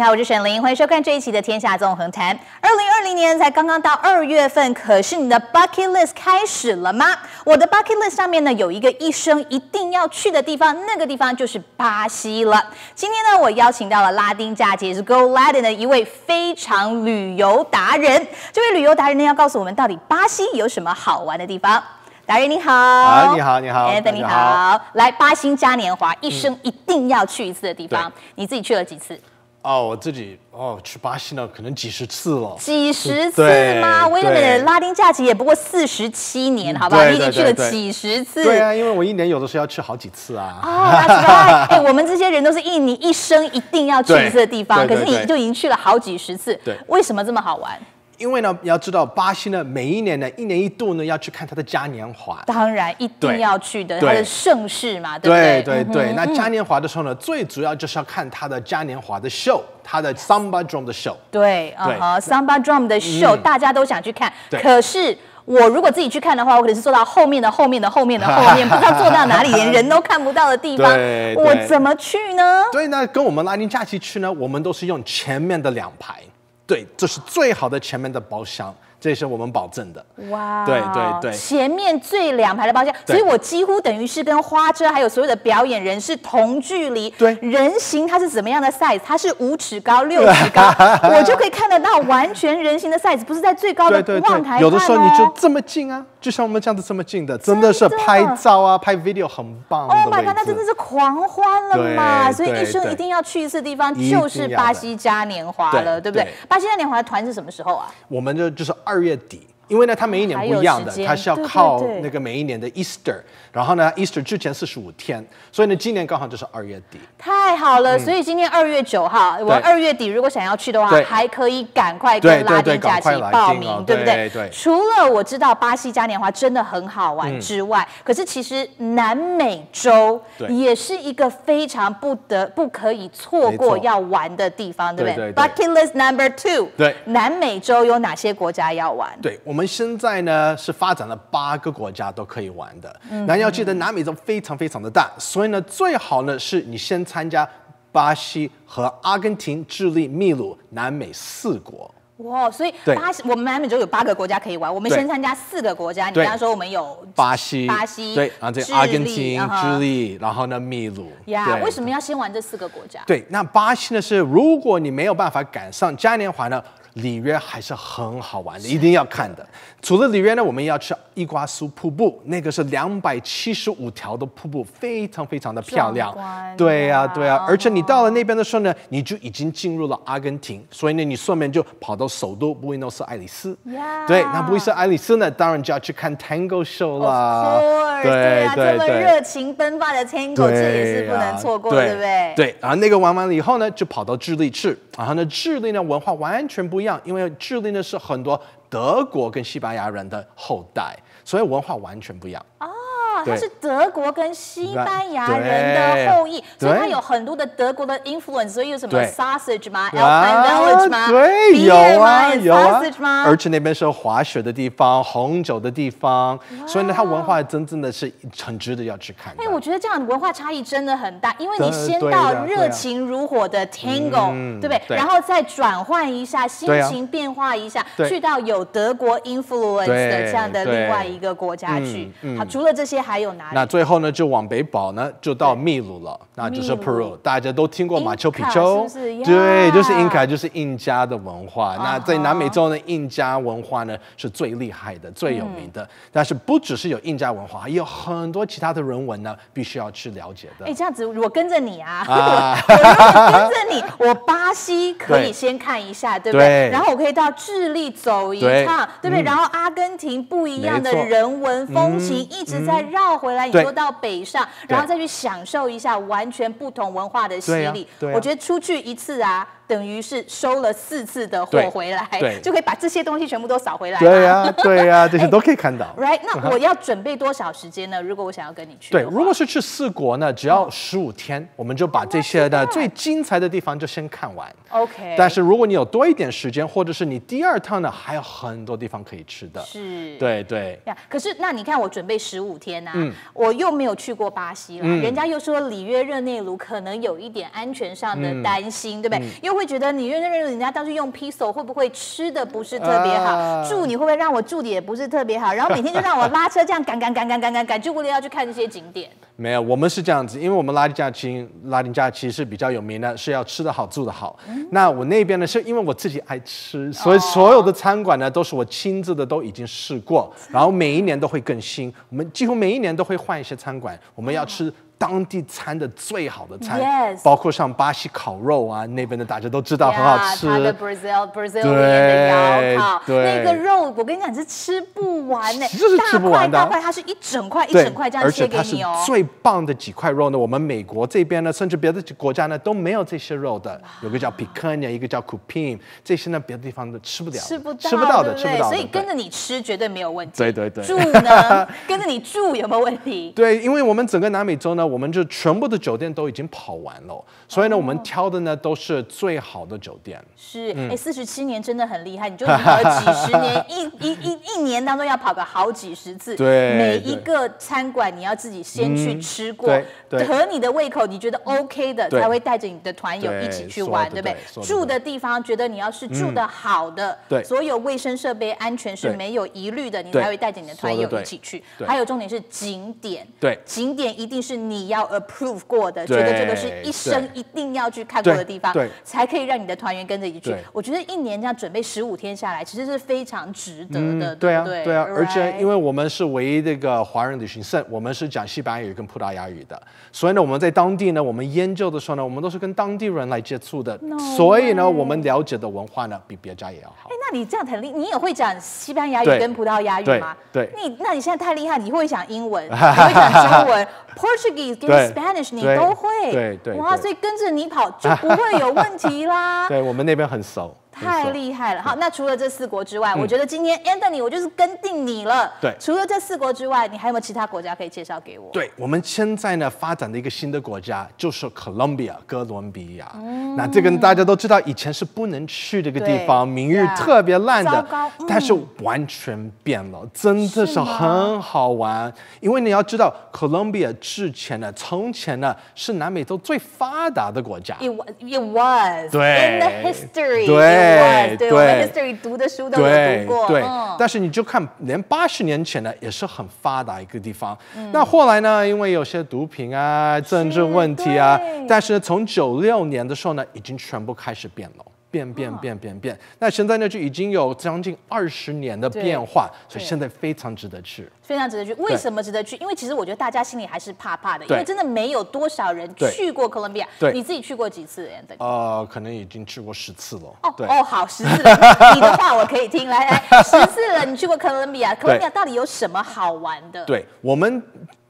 你好，我是沈凌，欢迎收看这一期的《天下纵横谈》。二零二零年才刚刚到二月份，可是你的 Bucket List 开始了吗？我的 Bucket List 上面呢有一个一生一定要去的地方，那个地方就是巴西了。今天呢，我邀请到了拉丁假期是 Go Latin 的一位非常旅游达人。这位旅游达人呢，要告诉我们到底巴西有什么好玩的地方。达人你好，啊，你好，你好，安你好。来，巴西嘉年华，一生一定要去一次的地方，你自己去了几次？哦，我自己哦，去巴西呢，可能几十次了。几十次吗？为什么的拉丁假期也不过四十七年，好吧？已经去了几十次。对啊，因为我一年有的时候要去好几次啊。啊，哎，我们这些人都是一年一生一定要去一次的地方，可是你就已经去了好几十次。对，为什么这么好玩？因为呢，你要知道，巴西呢每一年呢，一年一度呢要去看它的嘉年华，当然一定要去的，它的盛世嘛，对不对？对对对。那嘉年华的时候呢，最主要就是要看它的嘉年华的 show，它的 samba drum 的 show。对，啊哈，samba drum 的 show，大家都想去看。可是我如果自己去看的话，我可是坐到后面的后面的后面的后面，不知道坐到哪里，连人都看不到的地方，我怎么去呢？对，那跟我们拉丁假期去呢，我们都是用前面的两排。对，这是最好的前面的包厢。这是我们保证的。哇！对对对，前面最两排的包厢，所以我几乎等于是跟花车还有所有的表演人是同距离。对，人形它是怎么样的 size？它是五尺高、六 尺高，我就可以看得到完全人形的 size，不是在最高的望台有的时候你就这么近啊，就像我们这样子这么近的，真的是拍照啊、拍 video 很棒的位置。哦，我的那真的是狂欢了嘛！所以一生一定要去一次地方，就是巴西嘉年华了，对不对？巴西嘉年华的团是什么时候啊？我们就就是二月底。因为呢，它每一年不一样的，它是要靠那个每一年的 Easter，然后呢 Easter 之前四十五天，所以呢今年刚好就是二月底。太好了，所以今天二月九号，我二月底如果想要去的话，还可以赶快跟拉丁假期报名，对不对？除了我知道巴西嘉年华真的很好玩之外，可是其实南美洲也是一个非常不得不可以错过要玩的地方，对不对？Bucket list number two，对，南美洲有哪些国家要玩？对我们。我们现在呢是发展了八个国家都可以玩的，那要记得南美洲非常非常的大，所以呢最好呢是你先参加巴西和阿根廷、智利、秘鲁南美四国。哇，所以巴西我们南美洲有八个国家可以玩，我们先参加四个国家。你刚刚说我们有巴西、巴西对，然后这阿根廷、智利，然后呢秘鲁。呀，为什么要先玩这四个国家？对，那巴西呢是如果你没有办法赶上嘉年华呢？里约还是很好玩的，一定要看的。除了里约呢，我们要去伊瓜苏瀑布，那个是两百七十五条的瀑布，非常非常的漂亮。对呀，对呀。而且你到了那边的时候呢，你就已经进入了阿根廷，所以呢，你顺便就跑到首都布宜诺斯艾利斯。对，那布宜诺斯艾利斯呢，当然就要去看 Tango show 了。对啊，这么热情奔放的 Tango，这也是不能错过对不对？对啊，那个玩完了以后呢，就跑到智利去。然后呢，智利呢文化完全不一样，因为智利呢是很多德国跟西班牙人的后代，所以文化完全不一样哦他是德国跟西班牙人的后裔，所以他有很多的德国的 influence。所以有什么 sausage 吗？Elvinage 吗？对，有啊，有啊。而且那边是滑雪的地方，红酒的地方，所以呢，它文化真正的是很值得要去看。哎，我觉得这样文化差异真的很大，因为你先到热情如火的 Tango，对不对？然后再转换一下心情，变化一下，去到有德国 influence 的这样的另外一个国家去。好，除了这些。还有哪里？那最后呢，就往北跑呢，就到秘鲁了，那就是 Peru，大家都听过马丘比丘，对，就是印卡，就是印加的文化。那在南美洲呢，印加文化呢是最厉害的、最有名的。但是不只是有印加文化，还有很多其他的人文呢，必须要去了解的。哎，这样子我跟着你啊，我跟着你，我巴西可以先看一下，对不对？然后我可以到智利走一趟，对不对？然后阿根廷不一样的人文风情一直在让。倒回来，你说到北上，然后再去享受一下完全不同文化的洗礼。我觉得出去一次啊。等于是收了四次的货回来，对，就可以把这些东西全部都扫回来。对呀，对呀，这些都可以看到。Right？那我要准备多少时间呢？如果我想要跟你去，对，如果是去四国呢，只要十五天，我们就把这些的最精彩的地方就先看完。OK。但是如果你有多一点时间，或者是你第二趟呢，还有很多地方可以吃的。是。对对。呀，可是那你看，我准备十五天啊，我又没有去过巴西了，人家又说里约热内卢可能有一点安全上的担心，对不对？又。会觉得你认不认人家？当时用 Piso 会不会吃的不是特别好？住你会不会让我住的也不是特别好？然后每天就让我拉车这样赶赶赶赶赶赶赶，就为了要去看这些景点？没有，我们是这样子，因为我们拉丁假期、拉丁假期是比较有名的，是要吃的好、住的好。那我那边呢，是因为我自己爱吃，所以所有的餐馆呢都是我亲自的都已经试过，然后每一年都会更新。我们几乎每一年都会换一些餐馆，我们要吃。当地餐的最好的餐，包括像巴西烤肉啊，那边的大家都知道很好吃。他的 Brazil b r a z i l 的那个肉我跟你讲是吃不完呢，大块大块，它是一整块一整块这样切给你哦。最棒的几块肉呢，我们美国这边呢，甚至别的国家呢都没有这些肉的。有个叫 p i c n i n a 一个叫 coupin，这些呢别的地方都吃不了，吃不吃不到的，吃不到所以跟着你吃绝对没有问题。对对对。住呢，跟着你住有没有问题？对，因为我们整个南美洲呢。我们就全部的酒店都已经跑完了，所以呢，我们挑的呢都是最好的酒店。是，哎，四十七年真的很厉害，你就活了几十年，一、一、一。一年当中要跑个好几十次，对每一个餐馆你要自己先去吃过，和你的胃口你觉得 OK 的才会带着你的团友一起去玩，对不对？住的地方觉得你要是住的好的，对所有卫生设备安全是没有疑虑的，你才会带着你的团友一起去。还有重点是景点，对景点一定是你要 approve 过的，觉得这个是一生一定要去看过的地方，对才可以让你的团员跟着一起。去。我觉得一年这样准备十五天下来，其实是非常值得的，对。对啊，对啊，而且因为我们是唯一这个华人旅行社，我们是讲西班牙语跟葡萄牙语的，所以呢，我们在当地呢，我们研究的时候呢，我们都是跟当地人来接触的，所以呢，我们了解的文化呢，比别家也要好。哎，那你这样很厉你也会讲西班牙语跟葡萄牙语吗？对，你那你现在太厉害，你会讲英文，你会讲中文，Portuguese 跟 Spanish 你都会，对对，哇，所以跟着你跑就不会有问题啦。对我们那边很熟。太厉害了！好，那除了这四国之外，我觉得今天 Andy 我就是跟定你了。对，除了这四国之外，你还有没有其他国家可以介绍给我？对，我们现在呢发展的一个新的国家就是 Colombia 哥伦比亚。嗯，那这个大家都知道，以前是不能去这个地方，名誉特别烂的。糟糕，但是完全变了，真的是很好玩。因为你要知道，Colombia 之前呢，从前呢是南美洲最发达的国家。It was, it was in the history. 对。对，我们这读的书都读过。对，但是你就看，连八十年前呢也是很发达一个地方。那后来呢，因为有些毒品啊、政治问题啊，但是从九六年的时候呢，已经全部开始变了。变变变变变！那现在呢，就已经有将近二十年的变化，所以现在非常值得去，非常值得去。为什么值得去？因为其实我觉得大家心里还是怕怕的，因为真的没有多少人去过哥伦比亚。对，你自己去过几次？呃，可能已经去过十次了。哦哦，好，十次，你的话我可以听。来来，十次了，你去过哥伦比亚？哥伦比亚到底有什么好玩的？对我们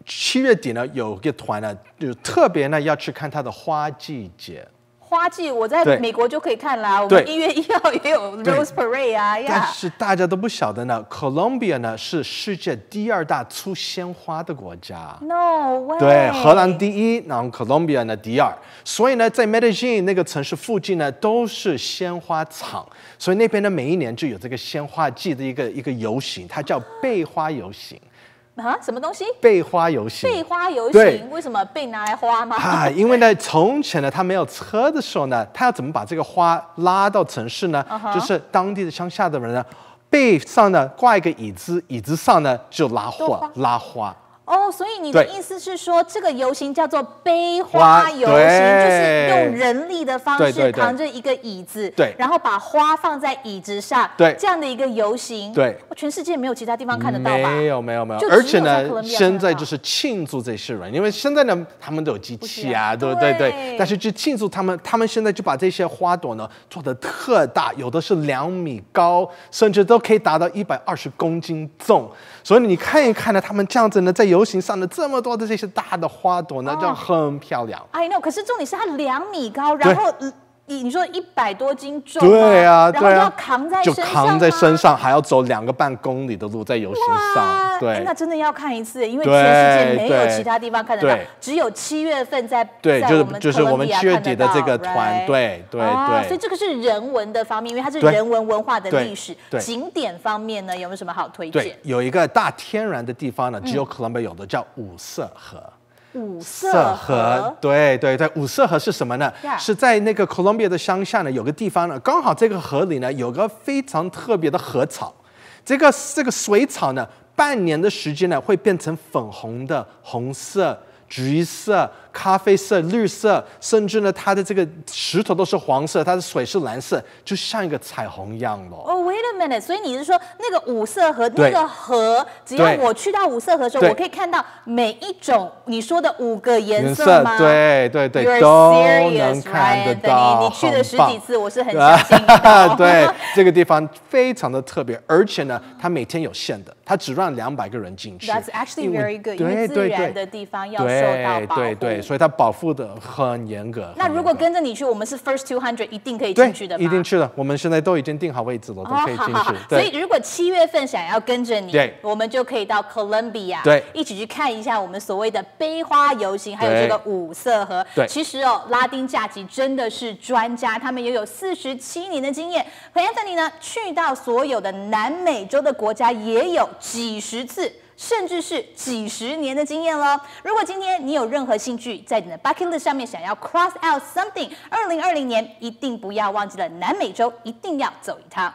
七月底呢，有一个团呢，就特别呢要去看它的花季节。花季我在美国就可以看啦。我们一月一号也有 Rose Parade 啊，但是大家都不晓得呢。Colombia 呢是世界第二大出鲜花的国家，No way。对，荷兰第一，然后 Colombia 呢第二，所以呢，在 Medellin 那个城市附近呢都是鲜花厂，所以那边呢每一年就有这个鲜花季的一个一个游行，它叫备花游行。啊，什么东西？被花游行。被花游行，为什么被拿来花吗？啊，因为呢，从前呢，他没有车的时候呢，他要怎么把这个花拉到城市呢？就是当地的乡下的人呢，背上呢挂一个椅子，椅子上呢就拉货，拉花。哦，所以你的意思是说，这个游行叫做“背花游行”，就是用人力的方式扛着一个椅子，对然后把花放在椅子上，对，这样的一个游行。对，全世界没有其他地方看得到吧？没有，没有，没有。而且呢，现在就是庆祝这些人，因为现在呢，他们都有机器啊，对对对。但是去庆祝他们，他们现在就把这些花朵呢做的特大，有的是两米高，甚至都可以达到一百二十公斤重。所以你看一看呢，他们这样子呢在游。游行上的这么多的这些大的花朵，那就很漂亮。I know，可是重点是它两米高，然后。你说一百多斤重，对啊，然后要扛在就扛在身上，还要走两个半公里的路在游行上，对，那真的要看一次，因为全世界没有其他地方看得到，只有七月份在，对，就是我们就是我们七月底的这个团队，对对对，所以这个是人文的方面，因为它是人文文化的历史景点方面呢，有没有什么好推荐？有一个大天然的地方呢，只有克罗贝有的叫五色河。五色河，对对对，五色河是什么呢？是在那个 Colombia 的乡下呢，有个地方呢，刚好这个河里呢，有个非常特别的河草，这个这个水草呢，半年的时间呢，会变成粉红的、红色、橘色。咖啡色、绿色，甚至呢，它的这个石头都是黄色，它的水是蓝色，就像一个彩虹一样了。哦，wait a minute，所以你是说那个五色河，那个河，只要我去到五色河的时候，我可以看到每一种你说的五个颜色吗？对对对，都能看得到。你你去了十几次，我是很惊动。对，这个地方非常的特别，而且呢，它每天有限的，它只让两百个人进去。That's actually very good。对对对，自然的地方要受到保护。所以它保护的很严格。那如果跟着你去，我们是 first two hundred，一定可以进去的。吗？一定去的。我们现在都已经定好位置了，都可以进去。所以如果七月份想要跟着你，我们就可以到 Colombia，对，一起去看一下我们所谓的“悲花游行”，还有这个五色河。对，其实哦，拉丁假期真的是专家，他们也有四十七年的经验。和 Anthony 呢，去到所有的南美洲的国家也有几十次。甚至是几十年的经验了。如果今天你有任何兴趣，在你的 bucket list 上面想要 cross out something，二零二零年一定不要忘记了，南美洲一定要走一趟。